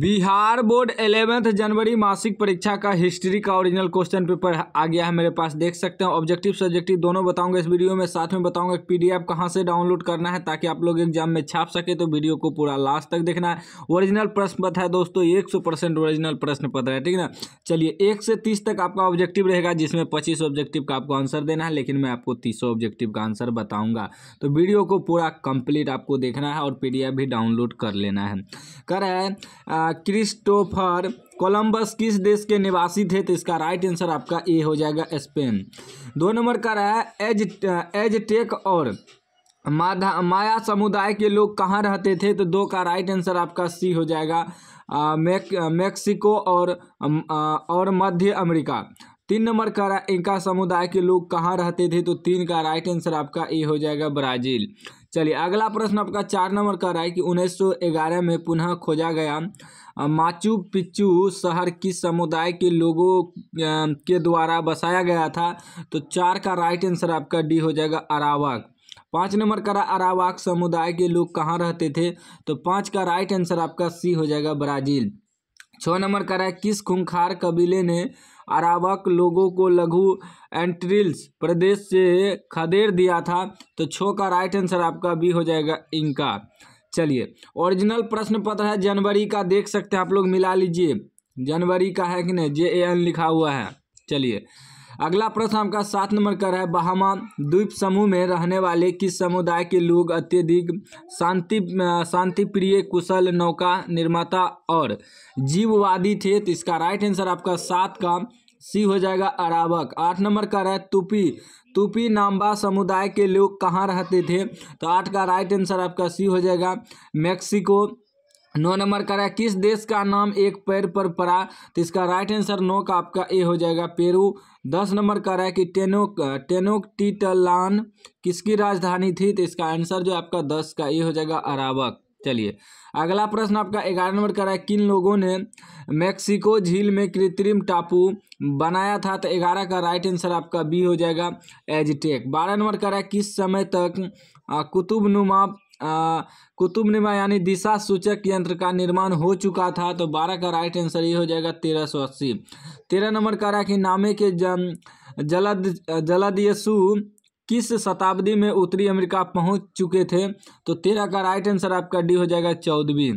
Bihar board eleventh जनवरी मासिक परीक्षा का हिस्ट्री का ओरिजिनल क्वेश्चन पेपर आ गया है मेरे पास देख सकते हैं ऑब्जेक्टिव सब्जेक्टिव दोनों बताऊंगा इस वीडियो में साथ में बताऊंगा पी डी एफ कहाँ से डाउनलोड करना है ताकि आप लोग एग्जाम में छाप सके तो वीडियो को पूरा लास्ट तक देखना है ओरिजिनल प्रश्न पत्र है दोस्तों एक सौ परसेंट ओरिजिनल प्रश्न पत्र है ठीक ना चलिए एक से तीस तक आपका ऑब्जेक्टिव रहेगा जिसमें पच्चीस ऑब्जेक्टिव का आपको आंसर देना है लेकिन मैं आपको तीसों ऑब्जेक्टिव का आंसर बताऊँगा तो वीडियो को पूरा कंप्लीट आपको देखना है और पी डी एफ भी डाउनलोड कर लेना है कर है क्रिस्टोफर कोलंबस किस देश के निवासी थे तो इसका राइट आंसर आपका ए हो जाएगा स्पेन दो नंबर का रहा है एज एज टेक और माधा माया समुदाय के लोग कहाँ रहते थे तो दो का राइट आंसर आपका सी हो जाएगा मेक, मेक्सिको और आ, और मध्य अमेरिका तीन नंबर का इनका समुदाय के लोग कहाँ रहते थे तो तीन का राइट आंसर आपका ए हो जाएगा ब्राजील चलिए अगला प्रश्न आपका चार नंबर का रहा है कि 1911 में पुनः खोजा गया माचू पिचू शहर किस समुदाय के लोगों के द्वारा बसाया गया था तो चार का राइट आंसर आपका डी हो जाएगा अरावाक पाँच नंबर का रहा अरावाक समुदाय के लोग कहाँ रहते थे तो पाँच का राइट आंसर आपका सी हो जाएगा ब्राज़ील छः नंबर का रहा है किस खुंखार कबीले ने अरावक लोगों को लघु एंट्रिल्स प्रदेश से खदेड़ दिया था तो छो का राइट आंसर आपका बी हो जाएगा इनका चलिए ओरिजिनल प्रश्न पत्र है जनवरी का देख सकते हैं आप लोग मिला लीजिए जनवरी का है कि नहीं जे ए एन लिखा हुआ है चलिए अगला प्रश्न आपका सात नंबर का है बहामा द्वीप समूह में रहने वाले किस समुदाय के लोग अत्यधिक शांति शांति प्रिय कुशल नौका निर्माता और जीववादी थे तो इसका राइट आंसर आपका सात का सी हो जाएगा अरावक आठ नंबर का रहा है तुपी तुपी नाम्बा समुदाय के लोग कहाँ रहते थे तो आठ का राइट आंसर आपका सी हो जाएगा मैक्सिको नौ नंबर का रहा है किस देश का नाम एक पैर पर पड़ा तो इसका राइट आंसर नौ का आपका ए हो जाएगा पेरू दस नंबर का रहा है कि टेनोक टेनोक टीटलान किसकी राजधानी थी तो इसका आंसर जो आपका दस का ए हो जाएगा अरावक चलिए अगला प्रश्न आपका ग्यारह नंबर का रहा है किन लोगों ने मैक्सिको झील में कृत्रिम टापू बनाया था तो ग्यारह का राइट आंसर आपका बी हो जाएगा एजटेक बारह नंबर का रहा है किस समय तक कुतुबनुमा कुतुबनुमा यानी दिशा सूचक यंत्र का निर्माण हो चुका था तो बारह का राइट आंसर ये हो जाएगा तेरह सौ अस्सी तेरह नंबर का रहा है कि नामे के जन जलद जलदयसु किस शताब्दी में उत्तरी अमेरिका पहुंच चुके थे तो तेरह का राइट आंसर आपका डी हो जाएगा चौदहवीं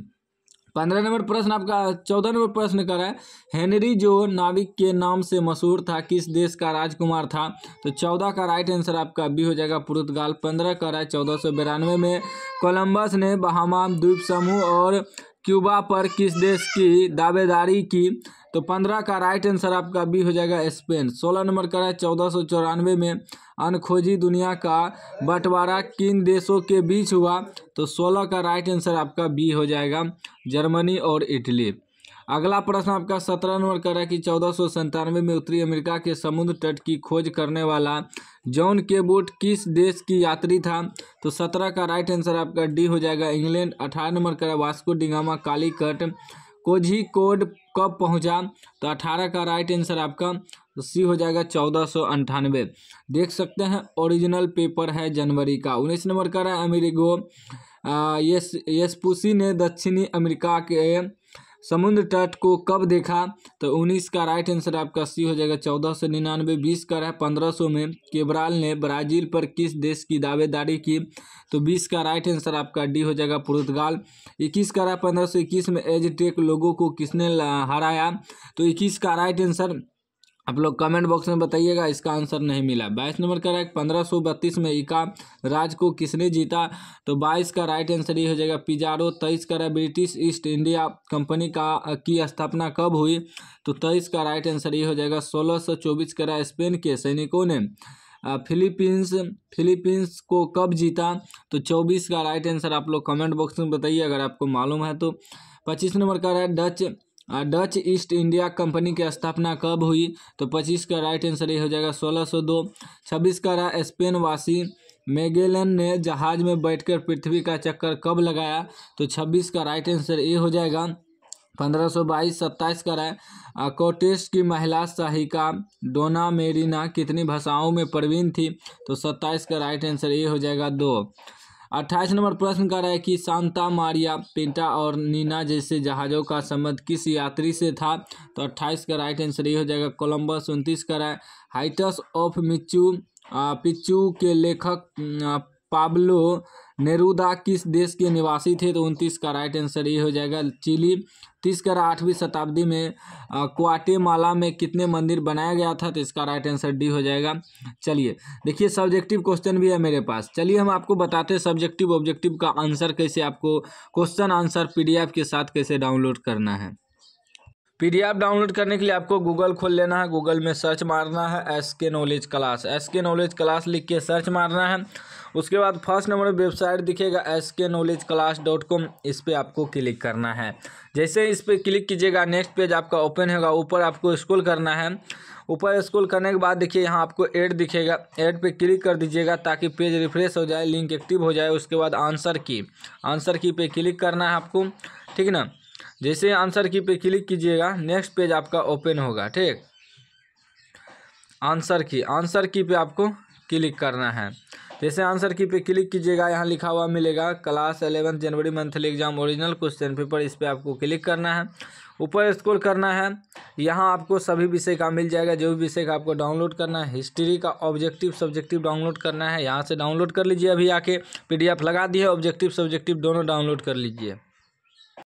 पंद्रह नंबर प्रश्न आपका चौदह नंबर प्रश्न कर रहा है हेनरी जो नाविक के नाम से मशहूर था किस देश का राजकुमार था तो चौदह का राइट आंसर आपका बी हो जाएगा पुर्तगाल पंद्रह का रहा है चौदह सौ बिरानवे में कोलंबस ने बहामा द्वीप समूह और क्यूबा पर किस देश की दावेदारी की तो पंद्रह का राइट आंसर आपका बी हो जाएगा स्पेन सोलह नंबर का है चौदह सौ चौरानवे में अनखोजी दुनिया का बंटवारा किन देशों के बीच हुआ तो सोलह का राइट आंसर आपका बी हो जाएगा जर्मनी और इटली अगला प्रश्न आपका सत्रह नंबर का है कि चौदह सौ संतानवे में उत्तरी अमेरिका के समुद्र तट की खोज करने वाला जॉन केबोट किस देश की यात्री था तो सत्रह का राइट आंसर आपका डी हो जाएगा इंग्लैंड अठारह नंबर का वास्को डिगामा कालीकट कोड कब पहुंचा तो अठारह का राइट आंसर आपका तो सी हो जाएगा चौदह सौ अंठानवे देख सकते हैं ओरिजिनल पेपर है जनवरी का उन्नीस नंबर का रहा है अमेरिको यस यसपुसी ने दक्षिणी अमेरिका के समुद्र तट को कब देखा तो 19 का राइट आंसर आपका सी हो जाएगा चौदह सौ निन्यानवे बीस का रहा पंद्रह सौ में केबराल ने ब्राज़ील पर किस देश की दावेदारी की तो 20 का राइट आंसर आपका डी हो जाएगा पुर्तगाल 21 का रहा पंद्रह सौ इक्कीस में एजटेक लोगों को किसने हराया तो इक्कीस का राइट आंसर आप लोग कमेंट बॉक्स में बताइएगा इसका आंसर नहीं मिला बाईस नंबर का राइट पंद्रह सौ बत्तीस में इका राज को किसने जीता तो बाईस का राइट आंसर ये हो जाएगा पिजारो तेईस का ब्रिटिश ईस्ट इंडिया कंपनी का की स्थापना कब हुई तो तेईस का राइट आंसर ये हो जाएगा सोलह सौ चौबीस का स्पेन के सैनिकों ने फिलीपींस फिलीपींस को कब जीता तो चौबीस का राइट आंसर आप लोग कमेंट बॉक्स में बताइए अगर आपको मालूम है तो पच्चीस नंबर का right Dutch Dutch East India Company की स्थापना कब हुई तो पच्चीस का राइट आंसर ये हो जाएगा सोलह सौ दो छब्बीस का रहा स्पेन वासी मेगेलन ने जहाज में बैठकर पृथ्वी का चक्कर कब लगाया तो छब्बीस का राइट आंसर ये हो जाएगा पंद्रह सौ बाईस सत्ताईस का रहा है कोटेस की महिला सहायिका डोना मेरिना कितनी भाषाओं में प्रवीण थी तो सत्ताईस का राइट आंसर ये हो जाएगा दो अट्ठाईस नंबर प्रश्न का रहा है कि सांता मारिया पेंटा और नीना जैसे जहाज़ों का संबंध किस यात्री से था तो अट्ठाईस का राइट आंसर ये हो जाएगा कोलम्बस उनतीस का रहा है हाइटस ऑफ मिचू पिचू के लेखक पाब्लो नेरुदा किस देश के निवासी थे तो उनतीस का राइट आंसर ये हो जाएगा चिली तीस कर आठवीं शताब्दी में क्वाटेमाला में कितने मंदिर बनाया गया था तो इसका राइट आंसर डी हो जाएगा चलिए देखिए सब्जेक्टिव क्वेश्चन भी है मेरे पास चलिए हम आपको बताते हैं सब्जेक्टिव ऑब्जेक्टिव का आंसर कैसे आपको क्वेश्चन आंसर पीडीएफ के साथ कैसे डाउनलोड करना है पी डाउनलोड करने के लिए आपको गूगल खोल लेना है गूगल में सर्च मारना है S K knowledge class S K knowledge class लिख के सर्च मारना है उसके बाद फर्स्ट नंबर वेबसाइट दिखेगा S K knowledge class dot com इस पर आपको क्लिक करना है जैसे इस पर क्लिक कीजिएगा नेक्स्ट पेज आपका ओपन होगा ऊपर आपको स्कूल करना है ऊपर स्कूल करने के बाद देखिए यहाँ आपको एड दिखेगा एड पे क्लिक कर दीजिएगा ताकि पेज रिफ्रेश हो जाए लिंक एक्टिव हो जाए उसके बाद आंसर की आंसर की पे क्लिक करना है आपको ठीक ना जैसे आंसर की पे क्लिक कीजिएगा नेक्स्ट पेज आपका ओपन होगा ठीक आंसर की आंसर की पे आपको क्लिक करना है जैसे आंसर की पे क्लिक कीजिएगा यहाँ लिखा हुआ मिलेगा class eleven January monthly exam original question paper इस पर आपको क्लिक करना है ऊपर स्क्रॉल करना है यहाँ आपको सभी विषय का मिल जाएगा जो भी विषय का आपको डाउनलोड करना है हिस्ट्री का ऑब्जेक्टिव सब्जेक्टिव डाउनलोड करना है यहाँ से डाउनलोड कर लीजिए अभी आके पी लगा दिए ऑब्जेक्टिव सब्जेक्टिव दोनों डाउनलोड कर लीजिए